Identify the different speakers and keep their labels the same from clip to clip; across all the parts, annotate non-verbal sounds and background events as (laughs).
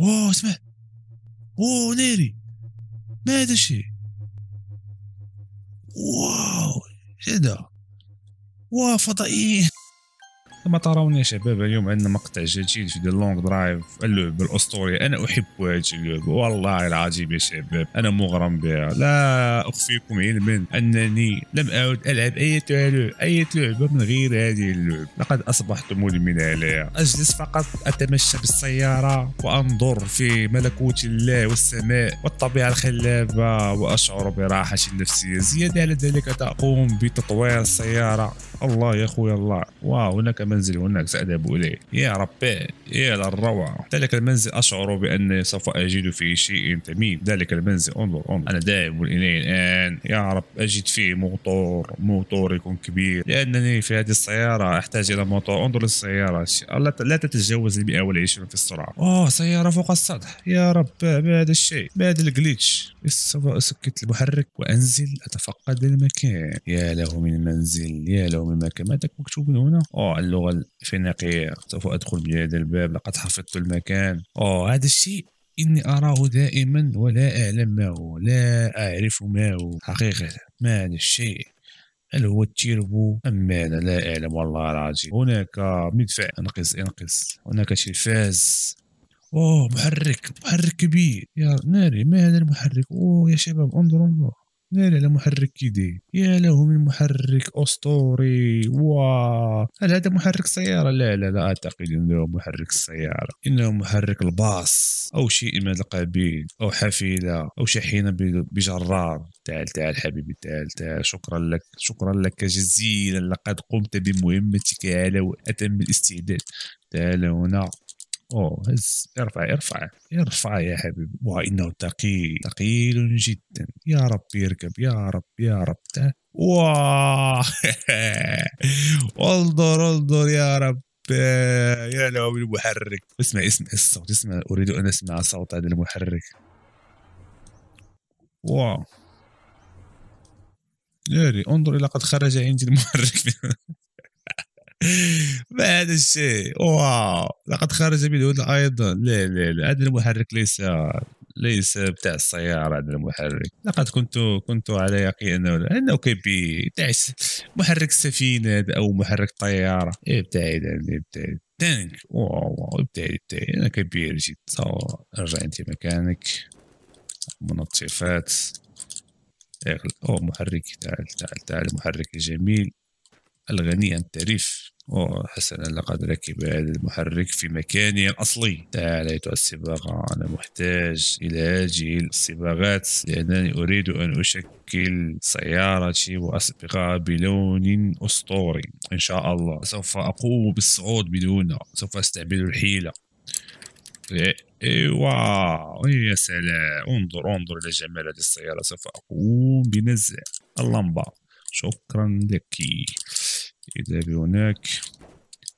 Speaker 1: اوه اسمع اوه نيري ما هذا الشيء واو شدا واو فضائيين
Speaker 2: ما ترون يا شباب اليوم عندنا مقطع جديد في دي لونغ درايف اللعب الاسطوري انا احب هذه اللعبه والله العظيم يا شباب انا مغرم بها لا اخفيكم علما انني لم اعد العب اي اي لعبه من غير هذه اللعبه لقد اصبحت مدمن عليها اجلس فقط اتمشى بالسياره وانظر في ملكوت الله والسماء والطبيعه الخلابه واشعر براحه نفسيه زياده على ذلك تقوم بتطوير السياره الله يا خويا الله وهناك منزل هناك سأذهب إليه يا ربي يا للروعة ذلك المنزل أشعر بأني سوف أجد فيه شيء تميم ذلك المنزل انظر انظر أنا دائم إليه الآن يا رب أجد فيه موتور موتور يكون كبير لأنني في هذه السيارة أحتاج إلى موتور انظر للسيارة لا تتجاوز ال 120 في السرعة أوه سيارة فوق السطح يا رب ما هذا الشيء ما هذا الجليتش سوف أسكت المحرك وأنزل أتفقد المكان يا له من منزل يا له من مكان ماذا مكتوب هنا؟ أوه اللغه الفينيقيه سوف ادخل بهذا الباب لقد حفظت المكان اوه هذا الشيء إني أراه دائما ولا أعلم ما هو لا أعرف ما هو حقيقة ما هذا الشيء هل هو التيربو أم ماذا لا أعلم والله العظيم هناك مدفع انقص انقص هناك تلفاز
Speaker 1: أوه محرك محرك كبير يا ناري ما هذا المحرك أوه يا شباب انظروا انظروا ناري على محرك يدي يا له من محرك اسطوري وا هل
Speaker 2: هذا محرك سياره لا لا لا اعتقد انه محرك السياره انه محرك الباص او شيء من القبيل او حافله او شاحنه بجرار تعال تعال حبيبي تعال تعال شكرا لك شكرا لك جزيلا لقد قمت بمهمتك على واتم الاستعداد تعال هنا اوه هز ارفع
Speaker 1: ارفع ارفع يا حبيبي وانه ثقيل ثقيل جدا يا رب يركب يا رب يا رب واه (laughs) انظر انظر يا رب يا لو المحرك اسمع اسمع الصوت اسمع
Speaker 2: اريد ان اسمع صوت هذا المحرك
Speaker 1: واو ناري انظر الى قد خرج عندي المحرك (laughs) ما هذا الشيء واو لقد خرج منه ايضا لا لا
Speaker 2: لا هذا المحرك ليس ليس بتاع السياره هذا المحرك لقد كنت كنت على يقين انه انه كبي محرك السفينه او محرك طياره ابتعد عني ابتعد تانك واو ابتعد ابتعد انا كبير جدا ارجع انت مكانك منطفات او محرك تعال تعال تعال المحرك الجميل الغني عن التعريف وحسنا لقد ركب هذا المحرك في مكانه الأصلي تعال أيتها الصباغة أنا محتاج إلى هذه الصباغات لأنني أريد أن أشكل سيارتي وأصبغها بلون أسطوري إن شاء الله سوف أقوم بالصعود بدون سوف أستعمل الحيلة إيه، إيه، واو إيه، يا سلام انظر انظر إلى جمال هذه السيارة سوف أقوم بنزع اللمبة شكرا لك إذا هناك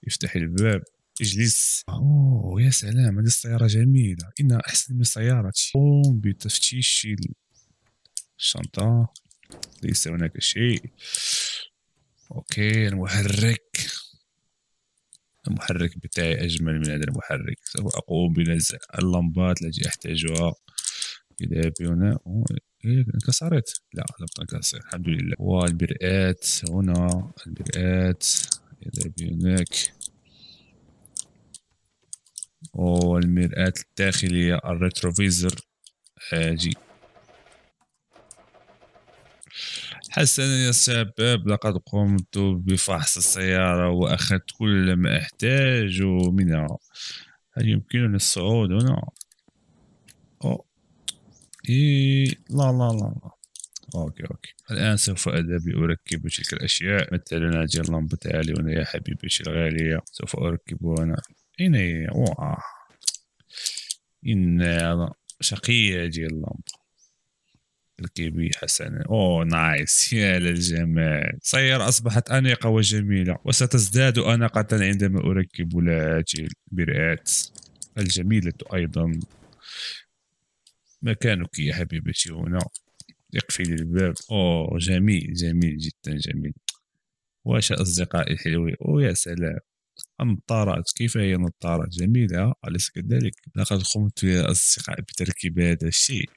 Speaker 2: افتح الباب اجلس اوه يا سلام هذه السياره جميله انها احسن من سيارتي قوم بتفتيش الشنطه ليس هناك شيء اوكي المحرك المحرك بتاعي اجمل من هذا المحرك سوف اقوم بنزع اللمبات التي احتاجها اذا هنا إيه، انكسرت لا لم تنكسر الحمد لله والبرئات هنا البرئات يذهب هناك والمرآة الداخلية الريتروفيزر جي حسنا يا شباب لقد قمت بفحص السيارة وأخذت كل ما أحتاج منها هل يمكنني الصعود هنا؟ أوه. اي لا لا لا اوكي اوكي الان سوف اذهب لاركب تلك الاشياء مثلا اجي اللمبة تعالي هنا يا حبيبتي الغالية سوف اركبها هنا اين هي واه ان شقية اجي اللمبة الكيبي حسنا اوه نايس يا للجمال سيارة أصبحت أنيقة وجميلة وستزداد أناقة عندما أركب لها هذه البرئات الجميلة أيضا مكانك يا حبيبتي هنا اقفل الباب اوه جميل جميل جدا جميل واش اصدقائي الحلوين او يا سلام النظارات كيف هي النظارات جميله اليس كذلك لقد قمت يا اصدقائي بتركيب هذا الشيء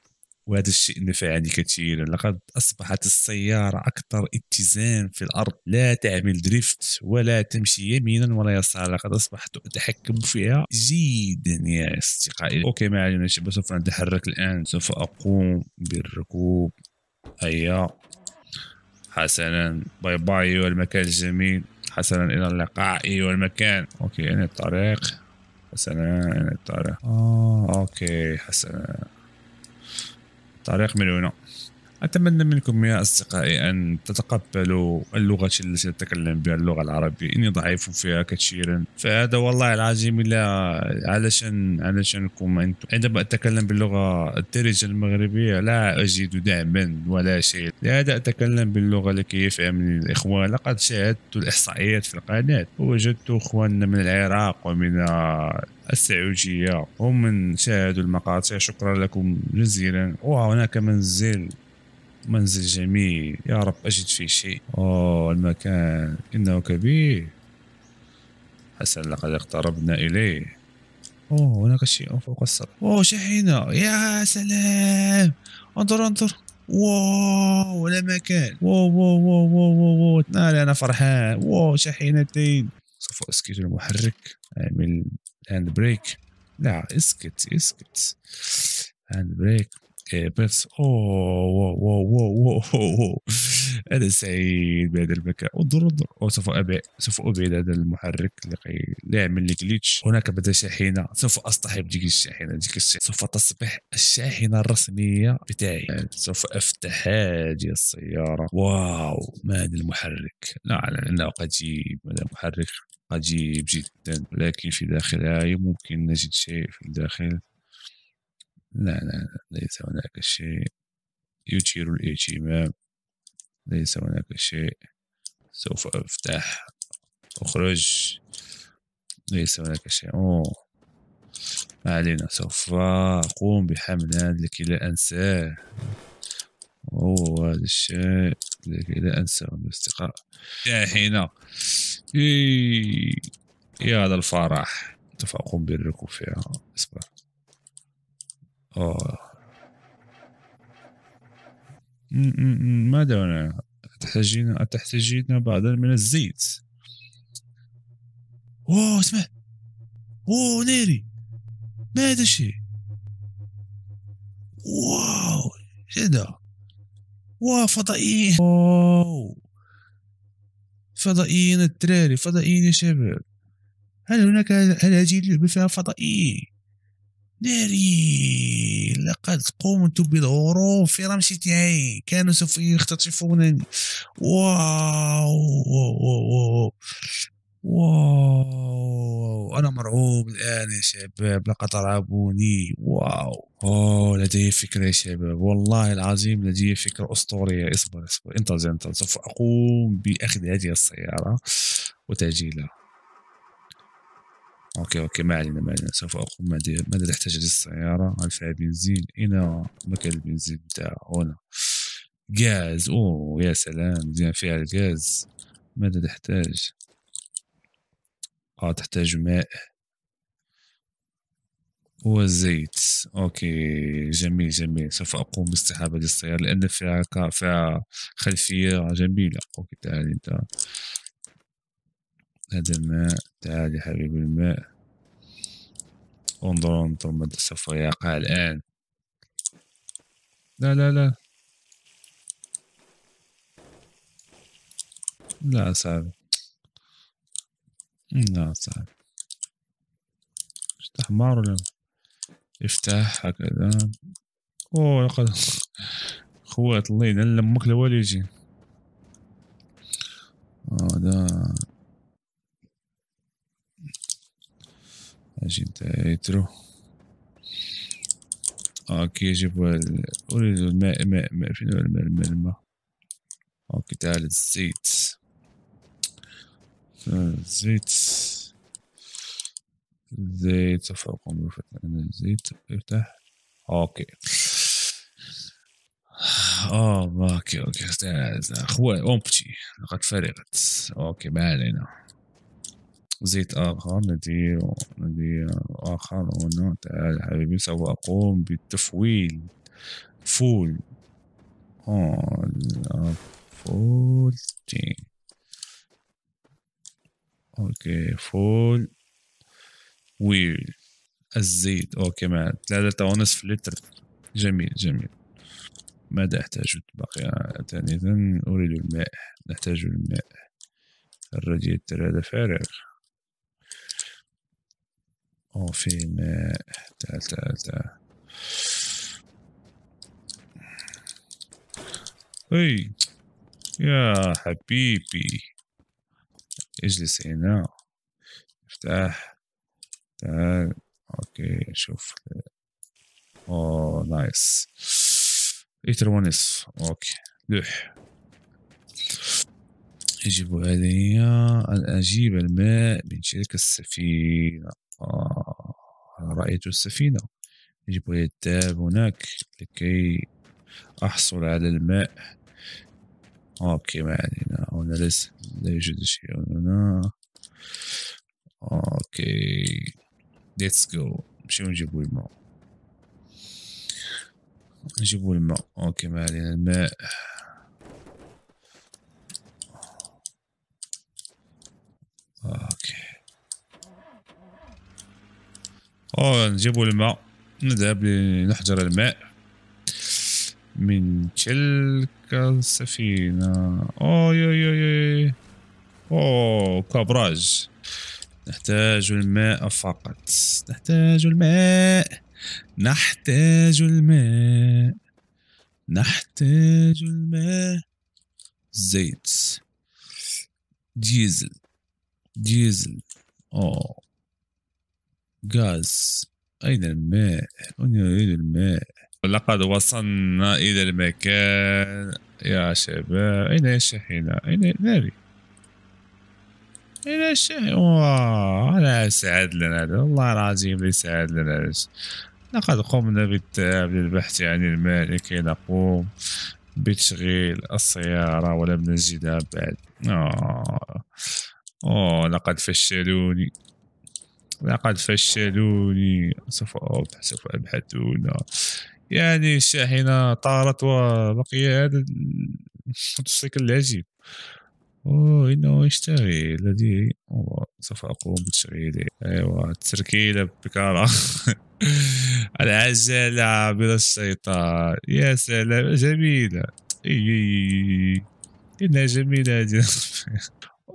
Speaker 2: وهذا الشيء نفعني كثيرا لقد أصبحت السيارة أكثر اتزان في الأرض لا تعمل دريفت ولا تمشي يمينا ولا يسارا لقد أصبحت أتحكم فيها جيدا يا أصدقائي أوكي ما علينا شباب سوف نتحرك الآن سوف أقوم بالركوب هيا حسنا باي باي أيها المكان الجميل حسنا إلى اللقاء أيها المكان أوكي أنا الطريق حسنا أنا الطريق آه أوكي حسنا طريق مليونة أتمنى منكم يا أصدقائي أن تتقبلوا اللغة التي أتكلم بها اللغة العربية إني ضعيف فيها كثيرا فهذا والله العظيم لا علشان علشانكم أنتم عندما أتكلم باللغة الدارجة المغربية لا أجد دعما ولا شيء لهذا أتكلم باللغة لكي يفهمني الإخوان لقد شاهدت الإحصائيات في القناة ووجدت إخواننا من العراق ومن السعودية هم من شاهدوا المقاطع شكرا لكم جزيلا وهناك منزل منزل جميل يا رب أجد فيه شيء أوه المكان إنه كبير حسنا لقد اقتربنا إليه
Speaker 1: أوه هناك شيء فوق السطح أوه شحينا يا سلام انظر انظر واو ولا مكان واو واو واو واو واو ناري أنا فرحان واو شحينتين
Speaker 2: سوف أسكت المحرك أعمل هاند بريك لا اسكت اسكت هاند بريك إيه، بس اوه واو واو انا سعيد بهذا المكان انظروا انظروا سوف ابيع سوف ابعد هذا المحرك اللي يعمل لي جليتش هناك بدا شاحنه سوف اصطحب ديك الشاحنه ديك الشاحنه سوف تصبح الشاحنه الرسميه بتاعي سوف افتح هذه السياره واو ما هذا المحرك لا على انه قديم هذا المحرك قديم جدا ولكن في داخلها ممكن نجد شيء في الداخل لا لا ليس هناك شيء يثير الاهتمام ليس هناك شيء سوف أفتح أخرج ليس هناك شيء أوه. ما علينا سوف أقوم بحمل هذا لكي لا أنساه هو هذا الشيء لكي لا أنساه الاستقاء هنا يا هذا الفرح سوف أقوم بالركوب فيها اصبر أوه. ماذا تحتاجين تحتاجين بعضا من الزيت
Speaker 1: اوه اسمع اوه ناري ما هذا الشيء واو هذا واو فضائيين واو فضائيين الدراري فضائيين يا شباب هل هناك هل هذه اللعبة فيها فضائيين ناري لقد قمت بالهروب في رمشتي كانوا سوف يختطفونني واو واو واو, واو. أنا مرعوب الآن يا شباب لقد رعبوني
Speaker 2: واو أوه لدي فكرة يا شباب والله العظيم لدي فكرة أسطورية اصبر اصبر انتظر انتظر سوف أقوم بأخذ هذه السيارة وتأجيلها اوكي اوكي ما علينا ما علينا سوف اقوم ماذا تحتاج للسيارة فيها بنزين اين مكان البنزين بتاع هنا غاز اوه يا سلام مزيان فيها الغاز ماذا تحتاج اه تحتاج ماء والزيت اوكي جميل جميل سوف اقوم باستحابة السيارة لان فيها فيها خلفية جميلة اوكي تعال انت هذا الماء تعال يا حبيبي الماء انظر انظر ماذا سوف يقع الآن لا لا لا لا صعب لا صعب افتح مارو افتح هكذا اوه لقد (laughs) خوات الله ينلم مكلا لا يجي هذا agitator اوكي جيبوا اريد الماء ماء ماء فين هو الماء الماء الماء اوكي تعال الزيت الزيت زيت فوق غرفة أنا الزيت افتح اوكي اه اوكي اوكي اخوان امبتي لقد فرغت اوكي ما علينا زيت آخر الذي الذي آخر هنا تعال حبيبي سوف أقوم بالتفويل فول فول تي أوكي فول ويل الزيت أوكي مع ثلاثة ونصف لتر جميل جميل ماذا أحتاج باقي ثانية أريد الماء نحتاج الماء الرديء هذا فارغ وفين تعال تعال تعال اي يا حبيبي اجلس هنا افتح تعال اوكي شوف اوه نايس ايتر ونس اوكي لوح يجب علي أن أجيب الماء من شركة السفينة رأيت السفينة يجب الذهاب هناك لكي أحصل على الماء أوكي ما علينا يعني، هنا لسه لا يوجد شيء هنا أوكي ليتس جو نمشيو نجيبو الماء نجيبو الماء أوكي ما علينا الماء نجيبو الماء نذهب لنحجر الماء من تلك السفينة أوي أوي أوي أوه كابراج نحتاج الماء فقط
Speaker 1: نحتاج الماء نحتاج الماء نحتاج الماء
Speaker 2: زيت ديزل ديزل أوه غاز أين الماء؟ أين يريد الماء؟ لقد وصلنا إلى المكان يا شباب أين الشاحنة؟ أين ناري؟
Speaker 1: أين الشاحنة؟
Speaker 2: واه أنا سعد لنا والله العظيم سعد لنا لقد قمنا بالتعب للبحث عن الماء لكي نقوم بتشغيل السيارة ولم نجدها بعد أوه. أوه لقد فشلوني العقد فشلوني سوف أوضح سوف أبحث ولا يعني الشاحنة طارت وبقي هذا الموتوسيكل العجيب أوه إنه يشتغل الذي سوف أقوم بتشغيله أيوا التركيلة بكارة (laughs) العجلة بلا الشيطان يا سلام جميلة إي إنها جميلة (laughs)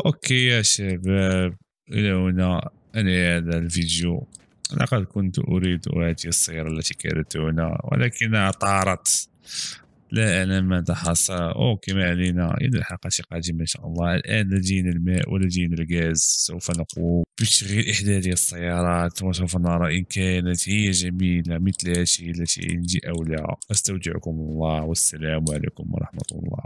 Speaker 2: أوكي يا شباب إلى هنا أنا يعني هذا الفيديو لقد كنت أريد هذه السيارة التي هنا ولكنها طارت لا أعلم ماذا حصل أو كما علينا إلى الحلقة القادمة إن شاء الله الآن لدينا الماء ولدينا الغاز سوف نقوم بتشغيل إحدى هذه السيارات وسوف نرى إن كانت هي جميلة
Speaker 1: مثل هذه التي عندي أو لا أستودعكم الله والسلام عليكم ورحمة الله